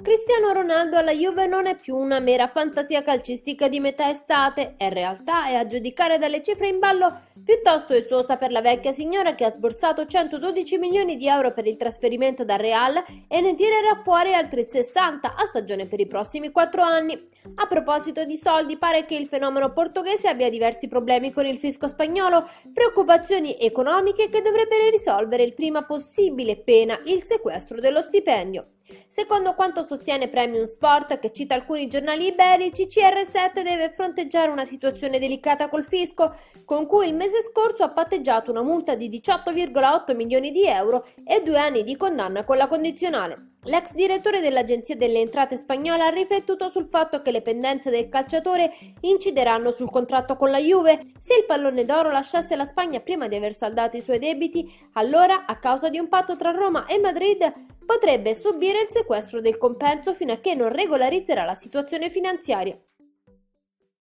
Cristiano Ronaldo alla Juve non è più una mera fantasia calcistica di metà estate, in realtà è a giudicare dalle cifre in ballo piuttosto estuosa per la vecchia signora che ha sborsato 112 milioni di euro per il trasferimento dal Real e ne tirerà fuori altri 60 a stagione per i prossimi 4 anni. A proposito di soldi, pare che il fenomeno portoghese abbia diversi problemi con il fisco spagnolo, preoccupazioni economiche che dovrebbero risolvere il prima possibile, pena il sequestro dello stipendio. Secondo quanto sostiene Premium Sport, che cita alcuni giornali iberici, CR7 deve fronteggiare una situazione delicata col fisco, con cui il mese scorso ha patteggiato una multa di 18,8 milioni di euro e due anni di condanna con la condizionale. L'ex direttore dell'Agenzia delle Entrate spagnola ha riflettuto sul fatto che le pendenze del calciatore incideranno sul contratto con la Juve. Se il pallone d'oro lasciasse la Spagna prima di aver saldato i suoi debiti, allora, a causa di un patto tra Roma e Madrid, potrebbe subire il sequestro del compenso fino a che non regolarizzerà la situazione finanziaria